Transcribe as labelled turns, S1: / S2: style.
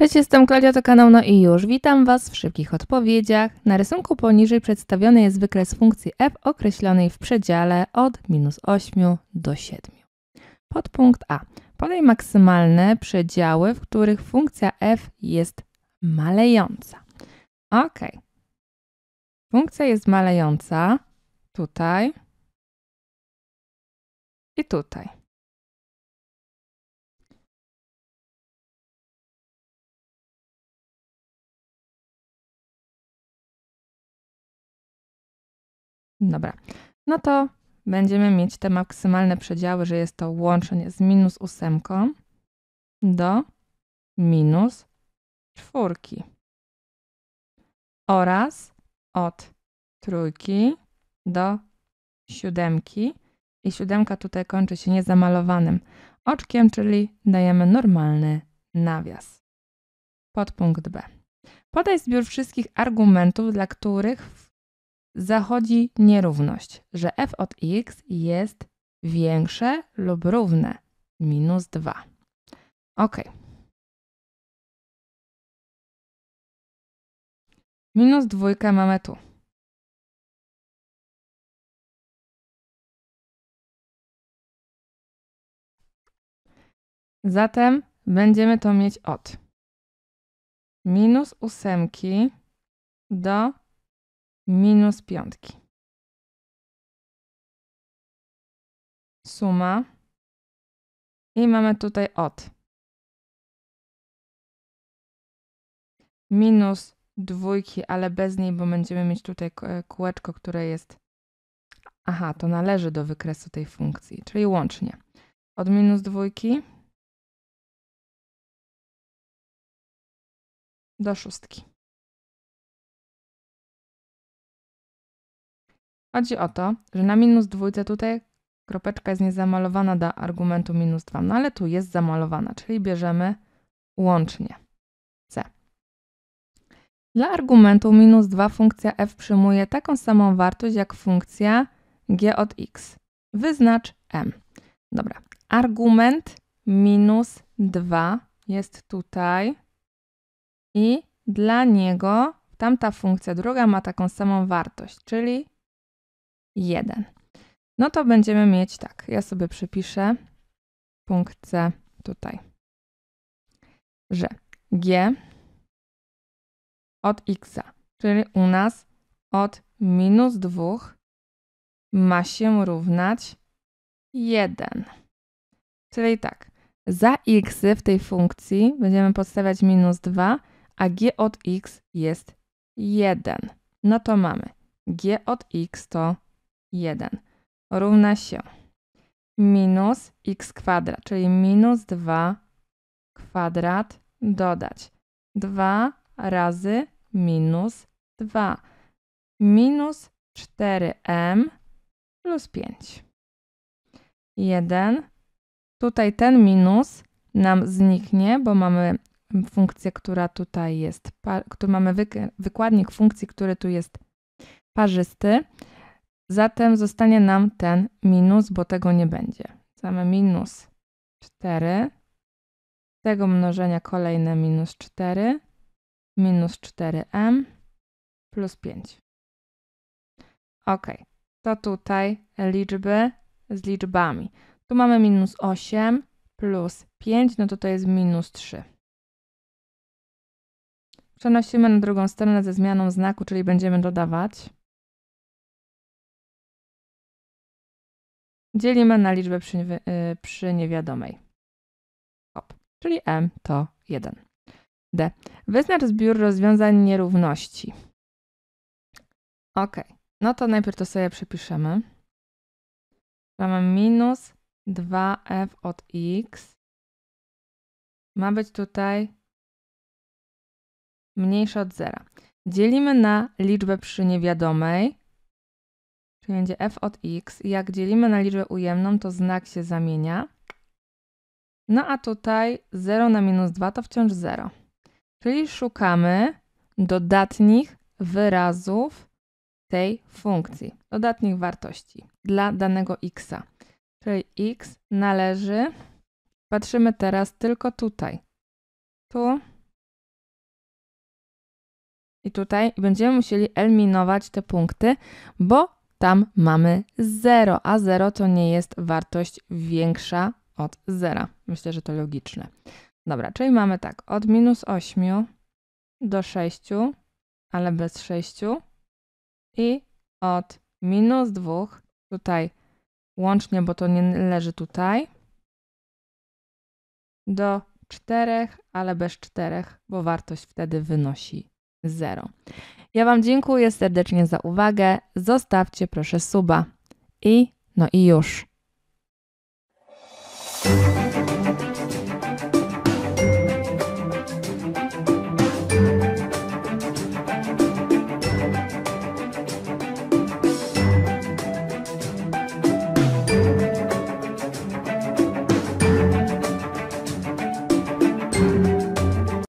S1: Cześć, jestem Klaudia, to kanał No i już. Witam Was w szybkich odpowiedziach. Na rysunku poniżej przedstawiony jest wykres funkcji f określonej w przedziale od minus 8 do 7. Podpunkt a. Podaj maksymalne przedziały, w których funkcja f jest malejąca. Ok. Funkcja jest malejąca tutaj i tutaj. Dobra, no to będziemy mieć te maksymalne przedziały, że jest to łączenie z minus ósemką do minus czwórki oraz od trójki do siódemki i siódemka tutaj kończy się niezamalowanym oczkiem, czyli dajemy normalny nawias. Podpunkt B. Podaj zbiór wszystkich argumentów, dla których w zachodzi nierówność, że f od x jest większe lub równe minus 2. Ok.
S2: Minus dwójkę mamy tu. Zatem będziemy to mieć od minus ósemki do minus piątki. Suma. I mamy tutaj od.
S1: Minus dwójki, ale bez niej, bo będziemy mieć tutaj e, kółeczko, które jest... Aha, to należy do wykresu tej funkcji, czyli łącznie. Od minus dwójki
S2: do szóstki.
S1: Chodzi o to, że na minus dwójce tutaj kropeczka jest niezamalowana do argumentu minus 2, no ale tu jest zamalowana, czyli bierzemy łącznie c. Dla argumentu minus 2 funkcja f przyjmuje taką samą wartość jak funkcja g od x. Wyznacz m. Dobra, argument minus 2 jest tutaj i dla niego tamta funkcja druga ma taką samą wartość, czyli 1. No to będziemy mieć tak. Ja sobie przypiszę punkt C tutaj, że G od x, czyli u nas od minus 2 ma się równać 1. Czyli tak, za x w tej funkcji będziemy podstawiać minus 2, a g od x jest 1. No to mamy g od x to 1 równa się minus x kwadrat, czyli minus 2 kwadrat dodać 2 razy minus 2 minus 4m plus 5. 1. Tutaj ten minus nam zniknie, bo mamy funkcję, która tutaj jest, który mamy wykładnik funkcji, który tu jest parzysty. Zatem zostanie nam ten minus, bo tego nie będzie. Same minus 4. Z tego mnożenia kolejne minus 4. Minus 4m plus 5. Ok, to tutaj liczby z liczbami. Tu mamy minus 8 plus 5, no to to jest minus 3. Przenosimy na drugą stronę ze zmianą znaku, czyli będziemy dodawać
S2: dzielimy na liczbę przy, y,
S1: przy niewiadomej. Hop. Czyli m to 1. D. Wyznacz zbiór rozwiązań nierówności. Ok. No to najpierw to sobie przepiszemy. Mamy minus 2f od x. Ma być tutaj mniejsze od zera. Dzielimy na liczbę przy niewiadomej, czyli będzie f od x. Jak dzielimy na liczbę ujemną, to znak się zamienia. No a tutaj 0 na minus 2 to wciąż 0. Czyli szukamy dodatnich wyrazów tej funkcji, dodatnich wartości dla danego x. Czyli x należy, patrzymy teraz tylko tutaj. Tu i tutaj będziemy musieli eliminować te punkty, bo tam mamy 0, a 0 to nie jest wartość większa od 0. Myślę, że to logiczne. Dobra, czyli mamy tak, od minus 8 do 6, ale bez 6 i od minus 2, tutaj łącznie, bo to nie leży tutaj, do 4, ale bez 4, bo wartość wtedy wynosi 0. Ja Wam dziękuję serdecznie za uwagę. Zostawcie proszę suba. I no i już.